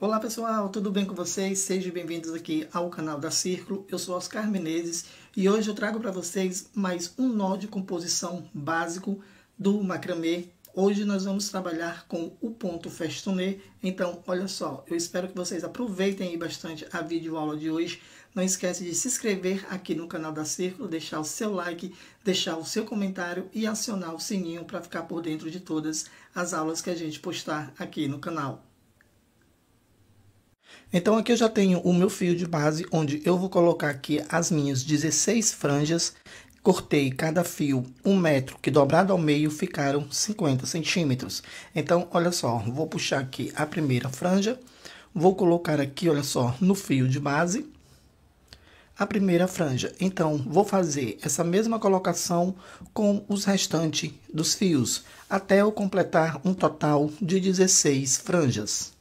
Olá pessoal, tudo bem com vocês? Sejam bem-vindos aqui ao canal da Círculo. Eu sou Oscar Menezes e hoje eu trago para vocês mais um nó de composição básico do macramê. Hoje nós vamos trabalhar com o ponto festonê. Então, olha só, eu espero que vocês aproveitem aí bastante a videoaula de hoje. Não esquece de se inscrever aqui no canal da Círculo, deixar o seu like, deixar o seu comentário e acionar o sininho para ficar por dentro de todas as aulas que a gente postar aqui no canal. Então aqui eu já tenho o meu fio de base, onde eu vou colocar aqui as minhas 16 franjas. Cortei cada fio um metro, que dobrado ao meio ficaram 50 centímetros. Então, olha só, vou puxar aqui a primeira franja, vou colocar aqui, olha só, no fio de base, a primeira franja. Então, vou fazer essa mesma colocação com os restantes dos fios, até eu completar um total de 16 franjas.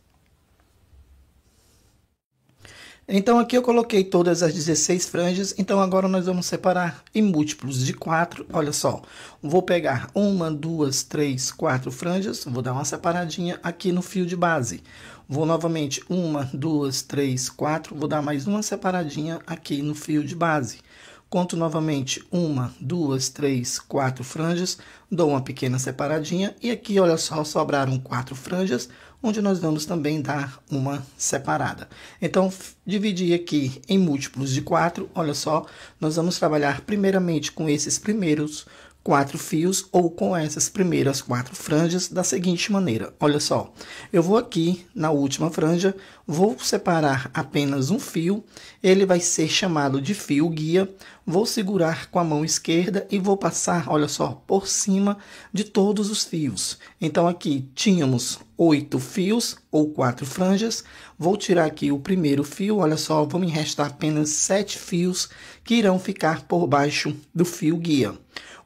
Então aqui eu coloquei todas as 16 franjas, então agora nós vamos separar em múltiplos de 4, olha só. Vou pegar uma, duas, três, quatro franjas, vou dar uma separadinha aqui no fio de base. Vou novamente uma, duas, três, quatro, vou dar mais uma separadinha aqui no fio de base. Conto novamente uma, duas, três, quatro franjas, dou uma pequena separadinha e aqui, olha só, sobraram quatro franjas, onde nós vamos também dar uma separada. Então, dividir aqui em múltiplos de quatro, olha só, nós vamos trabalhar primeiramente com esses primeiros quatro fios ou com essas primeiras quatro franjas da seguinte maneira. Olha só, eu vou aqui na última franja, vou separar apenas um fio, ele vai ser chamado de fio guia, vou segurar com a mão esquerda e vou passar, olha só, por cima de todos os fios. Então aqui tínhamos oito fios ou quatro franjas, vou tirar aqui o primeiro fio, olha só, vão me restar apenas sete fios que irão ficar por baixo do fio guia.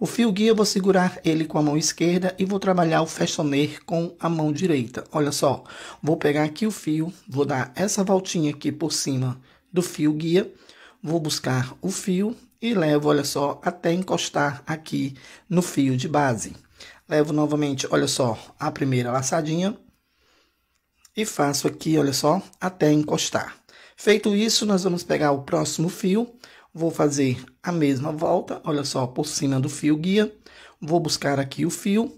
O fio guia eu vou segurar ele com a mão esquerda e vou trabalhar o festoner com a mão direita. Olha só, vou pegar aqui o fio, vou dar essa voltinha aqui por cima do fio guia, vou buscar o fio e levo, olha só, até encostar aqui no fio de base. Levo novamente, olha só, a primeira laçadinha e faço aqui, olha só, até encostar. Feito isso, nós vamos pegar o próximo fio, Vou fazer a mesma volta, olha só, por cima do fio guia. Vou buscar aqui o fio,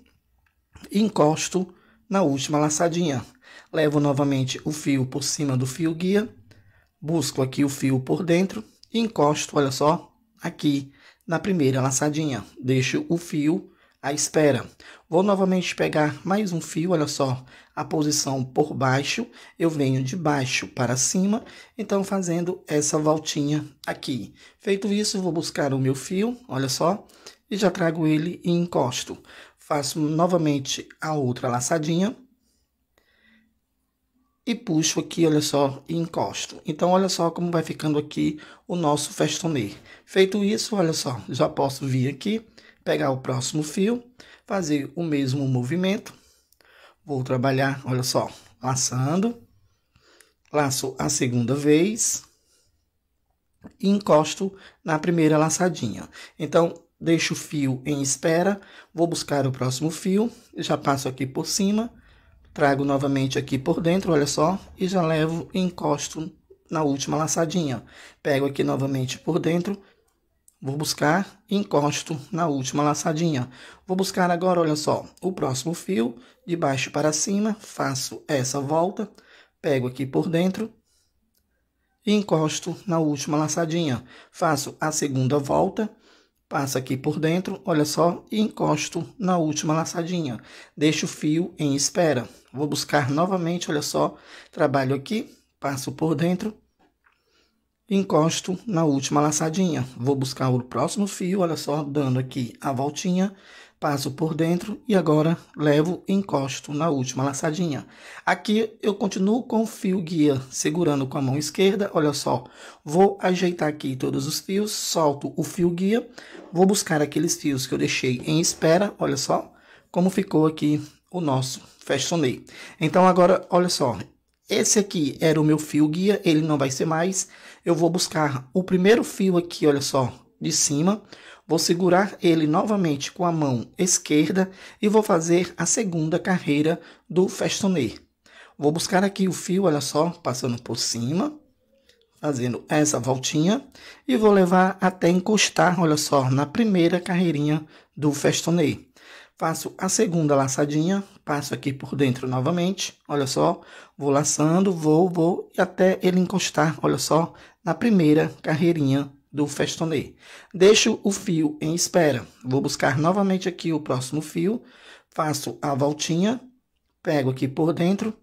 encosto na última laçadinha. Levo novamente o fio por cima do fio guia, busco aqui o fio por dentro, encosto, olha só, aqui na primeira laçadinha. Deixo o fio a espera. Vou novamente pegar mais um fio, olha só, a posição por baixo, eu venho de baixo para cima, então fazendo essa voltinha aqui. Feito isso, vou buscar o meu fio, olha só, e já trago ele e encosto. Faço novamente a outra laçadinha e puxo aqui, olha só, e encosto. Então, olha só como vai ficando aqui o nosso festonê. Feito isso, olha só, já posso vir aqui Pegar o próximo fio, fazer o mesmo movimento. Vou trabalhar, olha só, laçando. Laço a segunda vez. E encosto na primeira laçadinha. Então, deixo o fio em espera, vou buscar o próximo fio, já passo aqui por cima, trago novamente aqui por dentro, olha só, e já levo e encosto na última laçadinha. Pego aqui novamente por dentro Vou buscar, encosto na última laçadinha. Vou buscar agora, olha só, o próximo fio, de baixo para cima, faço essa volta, pego aqui por dentro e encosto na última laçadinha. Faço a segunda volta, passo aqui por dentro, olha só, e encosto na última laçadinha. Deixo o fio em espera. Vou buscar novamente, olha só, trabalho aqui, passo por dentro encosto na última laçadinha. Vou buscar o próximo fio, olha só, dando aqui a voltinha, passo por dentro e agora levo encosto na última laçadinha. Aqui eu continuo com o fio guia segurando com a mão esquerda, olha só. Vou ajeitar aqui todos os fios, solto o fio guia, vou buscar aqueles fios que eu deixei em espera, olha só como ficou aqui o nosso festonei. Então agora, olha só, esse aqui era o meu fio guia, ele não vai ser mais, eu vou buscar o primeiro fio aqui, olha só, de cima, vou segurar ele novamente com a mão esquerda e vou fazer a segunda carreira do festonê. Vou buscar aqui o fio, olha só, passando por cima, fazendo essa voltinha e vou levar até encostar, olha só, na primeira carreirinha do festonê. Faço a segunda laçadinha, passo aqui por dentro novamente, olha só, vou laçando, vou, vou, e até ele encostar, olha só, na primeira carreirinha do festonê. Deixo o fio em espera, vou buscar novamente aqui o próximo fio, faço a voltinha, pego aqui por dentro,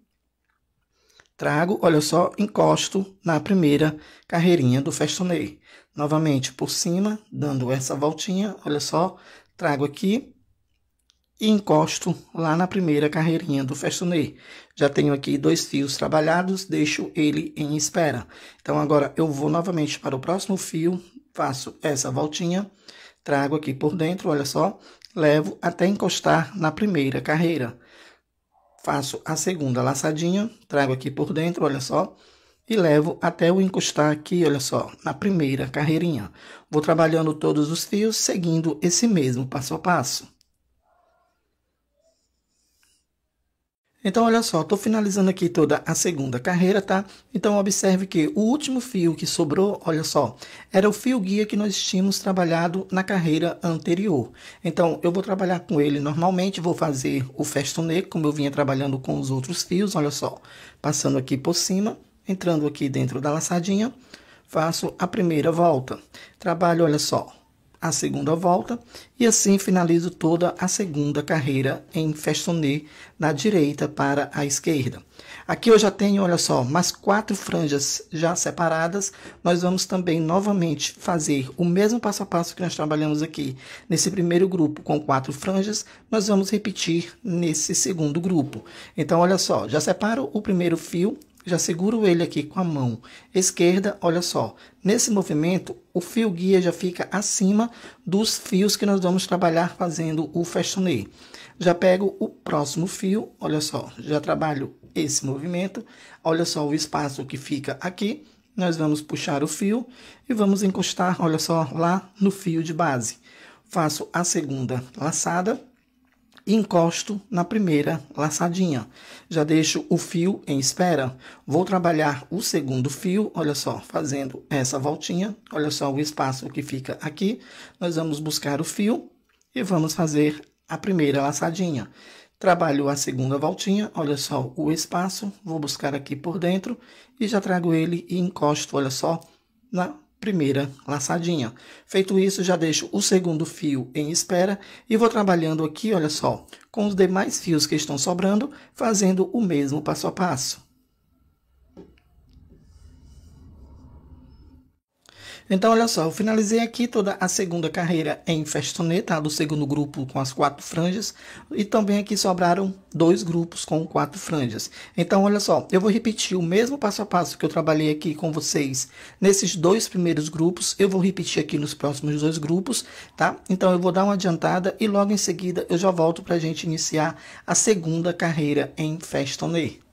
trago, olha só, encosto na primeira carreirinha do festonê. Novamente por cima, dando essa voltinha, olha só, trago aqui, e encosto lá na primeira carreirinha do festonet. Já tenho aqui dois fios trabalhados, deixo ele em espera. Então agora eu vou novamente para o próximo fio, faço essa voltinha, trago aqui por dentro, olha só, levo até encostar na primeira carreira. Faço a segunda laçadinha, trago aqui por dentro, olha só, e levo até eu encostar aqui, olha só, na primeira carreirinha. Vou trabalhando todos os fios seguindo esse mesmo passo a passo. Então, olha só, estou finalizando aqui toda a segunda carreira, tá? Então, observe que o último fio que sobrou, olha só, era o fio guia que nós tínhamos trabalhado na carreira anterior. Então, eu vou trabalhar com ele normalmente, vou fazer o festonê, como eu vinha trabalhando com os outros fios, olha só. Passando aqui por cima, entrando aqui dentro da laçadinha, faço a primeira volta. Trabalho, olha só, a segunda volta e assim finalizo toda a segunda carreira em festonnet da direita para a esquerda. Aqui eu já tenho, olha só, mais quatro franjas já separadas. Nós vamos também novamente fazer o mesmo passo a passo que nós trabalhamos aqui nesse primeiro grupo com quatro franjas. Nós vamos repetir nesse segundo grupo. Então, olha só, já separo o primeiro fio já seguro ele aqui com a mão esquerda, olha só. Nesse movimento, o fio guia já fica acima dos fios que nós vamos trabalhar fazendo o festonet. Já pego o próximo fio, olha só, já trabalho esse movimento. Olha só o espaço que fica aqui. Nós vamos puxar o fio e vamos encostar, olha só, lá no fio de base. Faço a segunda laçada e encosto na primeira laçadinha. Já deixo o fio em espera. Vou trabalhar o segundo fio, olha só, fazendo essa voltinha. Olha só o espaço que fica aqui. Nós vamos buscar o fio e vamos fazer a primeira laçadinha. Trabalho a segunda voltinha, olha só o espaço. Vou buscar aqui por dentro e já trago ele e encosto, olha só, na primeira laçadinha. Feito isso, já deixo o segundo fio em espera e vou trabalhando aqui, olha só, com os demais fios que estão sobrando, fazendo o mesmo passo a passo. Então, olha só, eu finalizei aqui toda a segunda carreira em festoneta, do segundo grupo com as quatro franjas, e também aqui sobraram dois grupos com quatro franjas. Então, olha só, eu vou repetir o mesmo passo a passo que eu trabalhei aqui com vocês nesses dois primeiros grupos, eu vou repetir aqui nos próximos dois grupos, tá? Então, eu vou dar uma adiantada e logo em seguida eu já volto para a gente iniciar a segunda carreira em festoneta.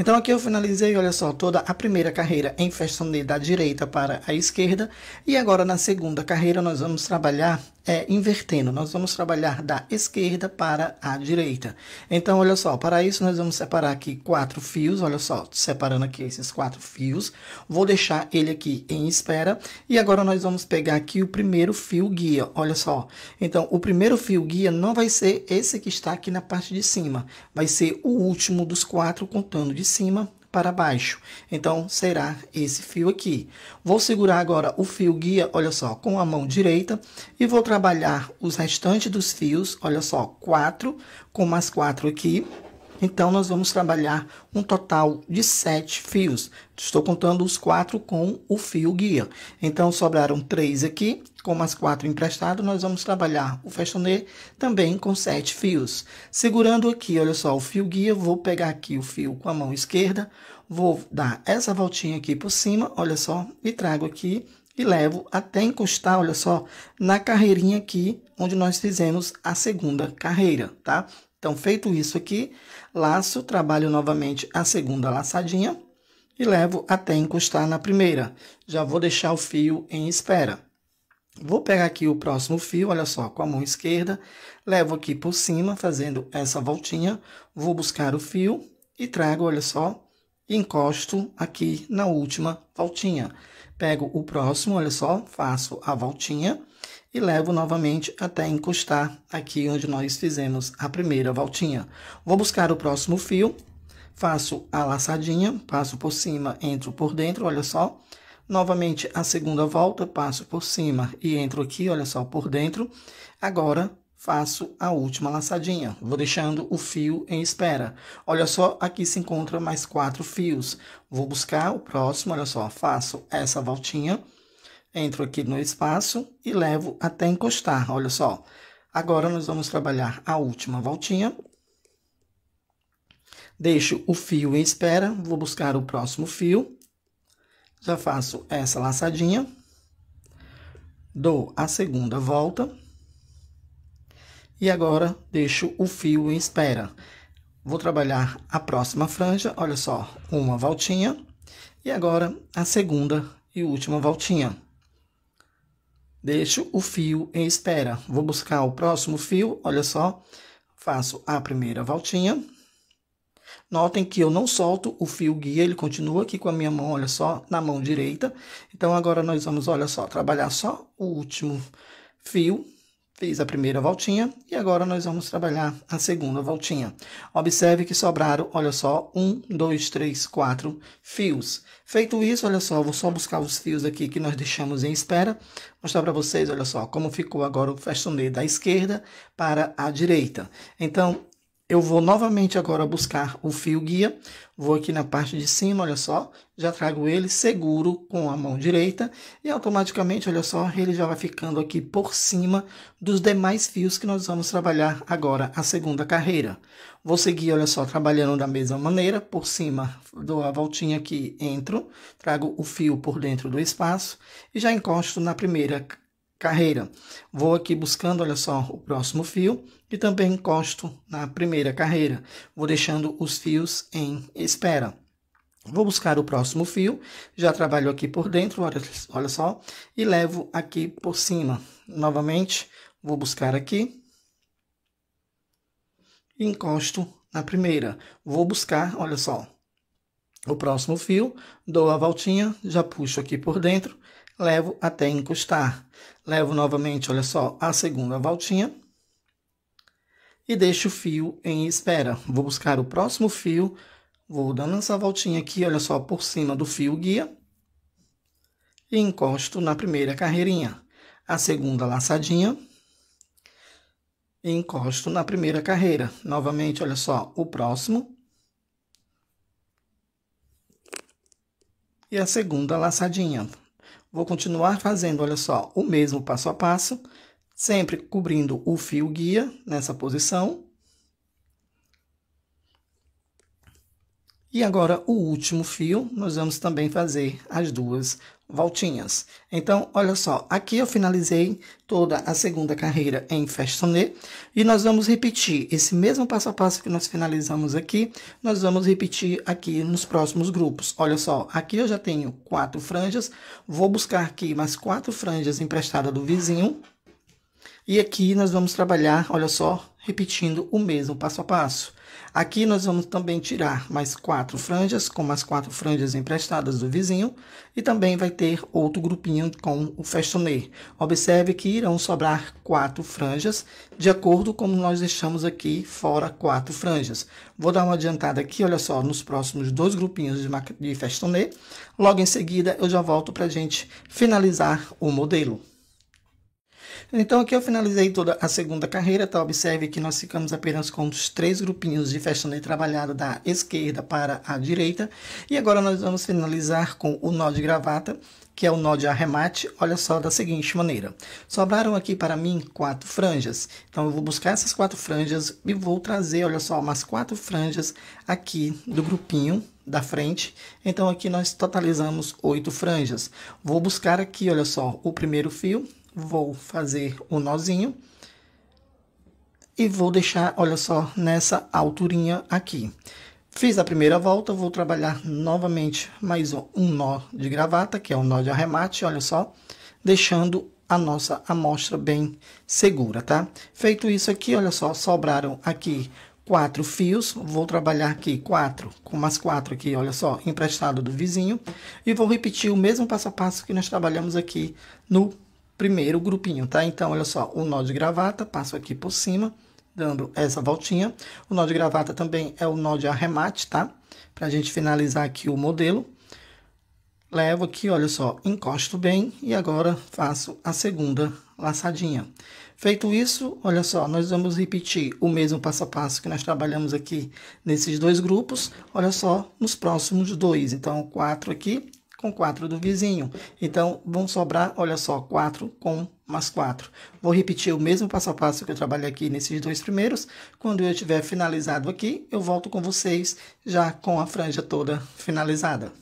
Então aqui eu finalizei, olha só, toda a primeira carreira em Fashion da direita para a esquerda. E agora na segunda carreira nós vamos trabalhar é, invertendo, nós vamos trabalhar da esquerda para a direita. Então, olha só, para isso nós vamos separar aqui quatro fios, olha só, separando aqui esses quatro fios. Vou deixar ele aqui em espera e agora nós vamos pegar aqui o primeiro fio guia, olha só. Então, o primeiro fio guia não vai ser esse que está aqui na parte de cima, vai ser o último dos quatro contando de cima para baixo. Então, será esse fio aqui. Vou segurar agora o fio guia, olha só, com a mão direita. E vou trabalhar os restantes dos fios, olha só, quatro, com mais quatro aqui. Então, nós vamos trabalhar um total de sete fios. Estou contando os quatro com o fio guia. Então, sobraram três aqui, com as quatro emprestadas, nós vamos trabalhar o festonê também com sete fios. Segurando aqui, olha só, o fio guia, vou pegar aqui o fio com a mão esquerda, vou dar essa voltinha aqui por cima, olha só, e trago aqui e levo até encostar, olha só, na carreirinha aqui, onde nós fizemos a segunda carreira, tá? Então, feito isso aqui, laço, trabalho novamente a segunda laçadinha e levo até encostar na primeira. Já vou deixar o fio em espera. Vou pegar aqui o próximo fio, olha só, com a mão esquerda, levo aqui por cima, fazendo essa voltinha, vou buscar o fio e trago, olha só, encosto aqui na última voltinha. Pego o próximo, olha só, faço a voltinha e levo novamente até encostar aqui onde nós fizemos a primeira voltinha. Vou buscar o próximo fio, faço a laçadinha, passo por cima, entro por dentro, olha só. Novamente a segunda volta, passo por cima e entro aqui, olha só, por dentro. Agora, faço a última laçadinha. Vou deixando o fio em espera. Olha só, aqui se encontra mais quatro fios. Vou buscar o próximo, olha só, faço essa voltinha Entro aqui no espaço e levo até encostar, olha só. Agora, nós vamos trabalhar a última voltinha. Deixo o fio em espera, vou buscar o próximo fio. Já faço essa laçadinha. Dou a segunda volta. E agora, deixo o fio em espera. Vou trabalhar a próxima franja, olha só, uma voltinha. E agora, a segunda e última voltinha. Deixo o fio em espera. Vou buscar o próximo fio, olha só. Faço a primeira voltinha. Notem que eu não solto o fio guia, ele continua aqui com a minha mão, olha só, na mão direita. Então, agora nós vamos, olha só, trabalhar só o último fio Fiz a primeira voltinha e agora nós vamos trabalhar a segunda voltinha. Observe que sobraram, olha só, um, dois, três, quatro fios. Feito isso, olha só, vou só buscar os fios aqui que nós deixamos em espera. Mostrar para vocês, olha só, como ficou agora o festonê da esquerda para a direita. Então, eu vou novamente agora buscar o fio guia, vou aqui na parte de cima, olha só, já trago ele seguro com a mão direita e automaticamente, olha só, ele já vai ficando aqui por cima dos demais fios que nós vamos trabalhar agora a segunda carreira. Vou seguir, olha só, trabalhando da mesma maneira, por cima, dou a voltinha aqui, entro, trago o fio por dentro do espaço e já encosto na primeira carreira. Vou aqui buscando, olha só, o próximo fio e também encosto na primeira carreira. Vou deixando os fios em espera. Vou buscar o próximo fio, já trabalho aqui por dentro, olha, olha só, e levo aqui por cima. Novamente, vou buscar aqui, e encosto na primeira. Vou buscar, olha só, o próximo fio, dou a voltinha, já puxo aqui por dentro, levo até encostar. Levo novamente, olha só, a segunda voltinha e deixo o fio em espera. Vou buscar o próximo fio, vou dando essa voltinha aqui, olha só, por cima do fio guia e encosto na primeira carreirinha. A segunda laçadinha e encosto na primeira carreira. Novamente, olha só, o próximo e a segunda laçadinha. Vou continuar fazendo, olha só, o mesmo passo a passo, sempre cobrindo o fio guia nessa posição, E agora o último fio, nós vamos também fazer as duas voltinhas. Então, olha só, aqui eu finalizei toda a segunda carreira em festonnet e nós vamos repetir esse mesmo passo a passo que nós finalizamos aqui, nós vamos repetir aqui nos próximos grupos. Olha só, aqui eu já tenho quatro franjas, vou buscar aqui mais quatro franjas emprestadas do vizinho, e aqui nós vamos trabalhar, olha só, repetindo o mesmo passo a passo. Aqui nós vamos também tirar mais quatro franjas, como as quatro franjas emprestadas do vizinho, e também vai ter outro grupinho com o festonê. Observe que irão sobrar quatro franjas, de acordo como nós deixamos aqui fora quatro franjas. Vou dar uma adiantada aqui, olha só, nos próximos dois grupinhos de, de festonê. Logo em seguida eu já volto para a gente finalizar o modelo. Então aqui eu finalizei toda a segunda carreira, tá? Observe que nós ficamos apenas com os três grupinhos de festanei trabalhado da esquerda para a direita. E agora nós vamos finalizar com o nó de gravata, que é o nó de arremate, olha só da seguinte maneira. Sobraram aqui para mim quatro franjas. Então eu vou buscar essas quatro franjas e vou trazer, olha só, umas quatro franjas aqui do grupinho da frente. Então aqui nós totalizamos oito franjas. Vou buscar aqui, olha só, o primeiro fio vou fazer o um nozinho e vou deixar, olha só, nessa alturinha aqui. Fiz a primeira volta, vou trabalhar novamente mais um, nó de gravata, que é um nó de arremate, olha só, deixando a nossa amostra bem segura, tá? Feito isso aqui, olha só, sobraram aqui quatro fios, vou trabalhar aqui quatro, com umas quatro aqui, olha só, emprestado do vizinho, e vou repetir o mesmo passo a passo que nós trabalhamos aqui no primeiro grupinho, tá? Então, olha só, o nó de gravata, passo aqui por cima, dando essa voltinha. O nó de gravata também é o nó de arremate, tá? Pra gente finalizar aqui o modelo. Levo aqui, olha só, encosto bem e agora faço a segunda laçadinha. Feito isso, olha só, nós vamos repetir o mesmo passo a passo que nós trabalhamos aqui nesses dois grupos, olha só, nos próximos dois. Então, quatro aqui, com 4 do vizinho. Então, vão sobrar, olha só, 4 com mais 4. Vou repetir o mesmo passo a passo que eu trabalhei aqui nesses dois primeiros. Quando eu tiver finalizado aqui, eu volto com vocês já com a franja toda finalizada.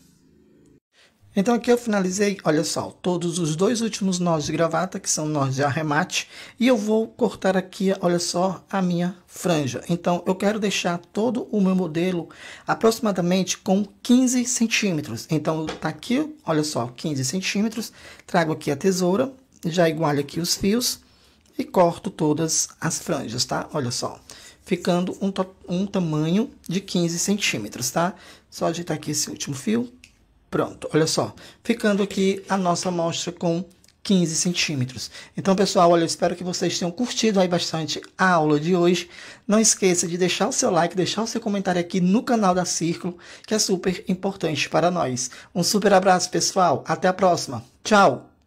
Então aqui eu finalizei, olha só, todos os dois últimos nós de gravata, que são nós de arremate, e eu vou cortar aqui, olha só, a minha franja. Então eu quero deixar todo o meu modelo aproximadamente com 15 centímetros. Então tá aqui, olha só, 15 centímetros, trago aqui a tesoura, já igualho aqui os fios e corto todas as franjas, tá? Olha só, ficando um, um tamanho de 15 centímetros, tá? Só ajeitar aqui esse último fio, Pronto, olha só, ficando aqui a nossa amostra com 15 centímetros. Então, pessoal, olha, eu espero que vocês tenham curtido aí bastante a aula de hoje. Não esqueça de deixar o seu like, deixar o seu comentário aqui no canal da Círculo, que é super importante para nós. Um super abraço, pessoal. Até a próxima. Tchau!